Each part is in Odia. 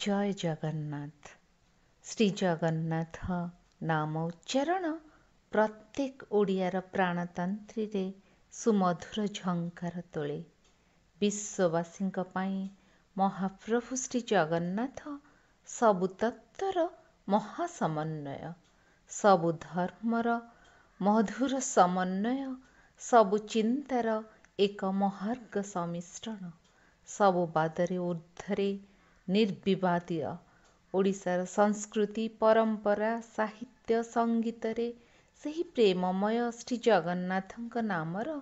जय जगन्नाथ श्री जगन्नाथ नाम उच्चारण प्रत्येक ओडार प्राणतन्त्रीले सुमधुर झङ्कार तो विश्ववासी महाप्रभु श्री जगन्नाथ सबु तत्त्व र महासमन्वय सबु धर्म मधुर समन्वय सब चिन्तर एक महर्ग सम्मिश्रण बादरे उद्धरे ନିର୍ବିବାଦୀୟ ଓଡ଼ିଶାର ସଂସ୍କୃତି ପରମ୍ପରା ସାହିତ୍ୟ ସଙ୍ଗୀତରେ ସେହି ପ୍ରେମମୟ ଶ୍ରୀଜଗନ୍ନାଥଙ୍କ ନାମର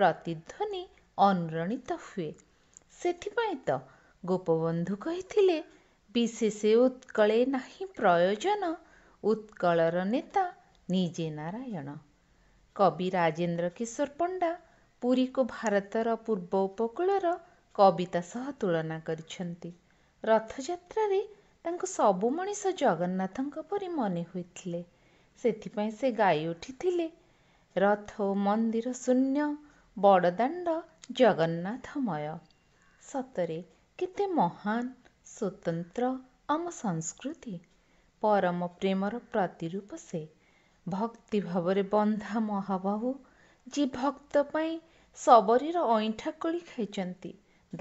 ପ୍ରତିଧ୍ୱନି ଅନୁରଣିତ ହୁଏ ସେଥିପାଇଁ ତ ଗୋପବନ୍ଧୁ କହିଥିଲେ ବିଶେଷ ଉତ୍କଳେ ନାହିଁ ପ୍ରୟୋଜନ ଉତ୍କଳର ନେତା ନିଜେ ନାରାୟଣ କବି ରାଜେନ୍ଦ୍ର କିଶୋର ପଣ୍ଡା ପୁରୀକୁ ଭାରତର ପୂର୍ବ ଉପକୂଳର କବିତା ସହ ତୁଳନା କରିଛନ୍ତି ରଥଯାତ୍ରାରେ ତାଙ୍କୁ ସବୁ ମଣିଷ ଜଗନ୍ନାଥଙ୍କ ପରି ମନେ ହୋଇଥିଲେ ସେଥିପାଇଁ ସେ ଗାଈ ଉଠିଥିଲେ ରଥ ଓ ମନ୍ଦିର ଶୂନ୍ୟ ବଡ଼ଦାଣ୍ଡ ଜଗନ୍ନାଥମୟ ସତରେ କେତେ ମହାନ ସ୍ୱତନ୍ତ୍ର ଆମ ସଂସ୍କୃତି ପରମ ପ୍ରେମର ପ୍ରତିରୂପ ସେ ଭକ୍ତି ଭାବରେ ବନ୍ଧା ମହାବାହୁ ଯିଏ ଭକ୍ତ ପାଇଁ ଶବରୀର ଅଇଁଠା କୋଳି ଖାଇଛନ୍ତି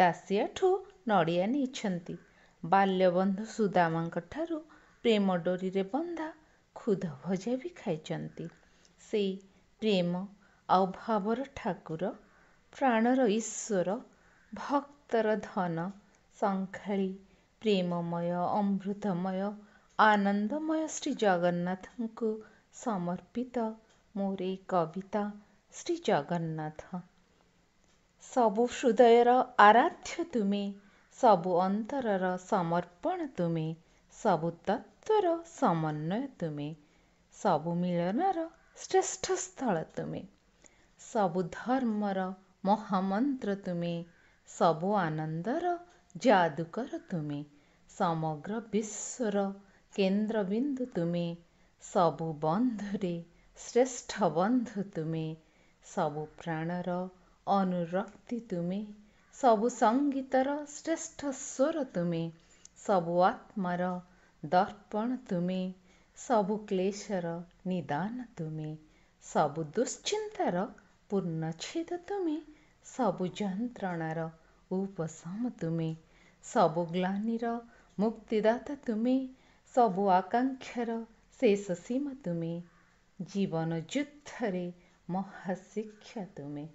ଦାସିଆଠୁ ନଡ଼ିଆ ନେଇଛନ୍ତି ବାଲ୍ୟବନ୍ଧୁ ସୁଦାମାଙ୍କ ଠାରୁ ପ୍ରେମ ଡୋରିରେ ବନ୍ଧା ଖୁଦ ଭଜା ବି ଖାଇଛନ୍ତି ସେଇ ପ୍ରେମ ଆଉ ଭାବର ଠାକୁର ପ୍ରାଣର ଈଶ୍ୱର ଭକ୍ତର ଧନ ସଂଖାଳି ପ୍ରେମମୟ ଅମୃତମୟ ଆନନ୍ଦମୟ ଶ୍ରୀ ଜଗନ୍ନାଥଙ୍କୁ ସମର୍ପିତ ମୋର ଏଇ କବିତା ଶ୍ରୀ ଜଗନ୍ନାଥ ସବୁ ହୃଦୟର ଆରାଧ୍ୟ ତୁମେ ସବୁ ଅନ୍ତରର ସମର୍ପଣ ତୁମେ ସବୁ ତତ୍ତ୍ୱର ସମନ୍ୱୟ ତୁମେ ସବୁ ମିଳନର ଶ୍ରେଷ୍ଠ ସ୍ଥଳ ତୁମେ ସବୁ ଧର୍ମର ମହାମନ୍ତ୍ର ତୁମେ ସବୁ ଆନନ୍ଦର ଯାଦୁକର ତୁମେ ସମଗ୍ର ବିଶ୍ୱର କେନ୍ଦ୍ରବିନ୍ଦୁ ତୁମେ ସବୁ ବନ୍ଧୁରେ ଶ୍ରେଷ୍ଠ ବନ୍ଧୁ ତୁମେ ସବୁ ପ୍ରାଣର ଅନୁରକ୍ତି ତୁମେ ସବୁ ସଙ୍ଗୀତର ଶ୍ରେଷ୍ଠ ସ୍ୱର ତୁମେ ସବୁ ଆତ୍ମାର ଦର୍ପଣ ତୁମେ ସବୁ କ୍ଲେଶର ନିଦାନ ତୁମେ ସବୁ ଦୁଶ୍ଚିନ୍ତାର ପୂର୍ଣ୍ଣଚ୍ଛେଦ ତୁମେ ସବୁ ଯନ୍ତ୍ରଣାର ଉପଶମ ତୁମେ ସବୁ ଗ୍ଲାନିର ମୁକ୍ତିଦାତା ତୁମେ ସବୁ ଆକାଂକ୍ଷାର ଶେଷ ସୀମା ତୁମେ ଜୀବନ ଯୁଦ୍ଧରେ ମହାଶିକ୍ଷା ତୁମେ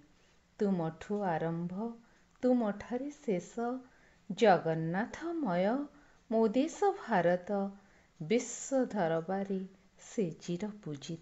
ତୁମଠୁ ଆରମ୍ଭ ତୁ ମଠରେ ଶେଷ ଜଗନ୍ନାଥମୟ ମୋ ଦେଶ ଭାରତ ବିଶ୍ୱ ଦରବାରେ ସେ ଚିର ପୂଜିତ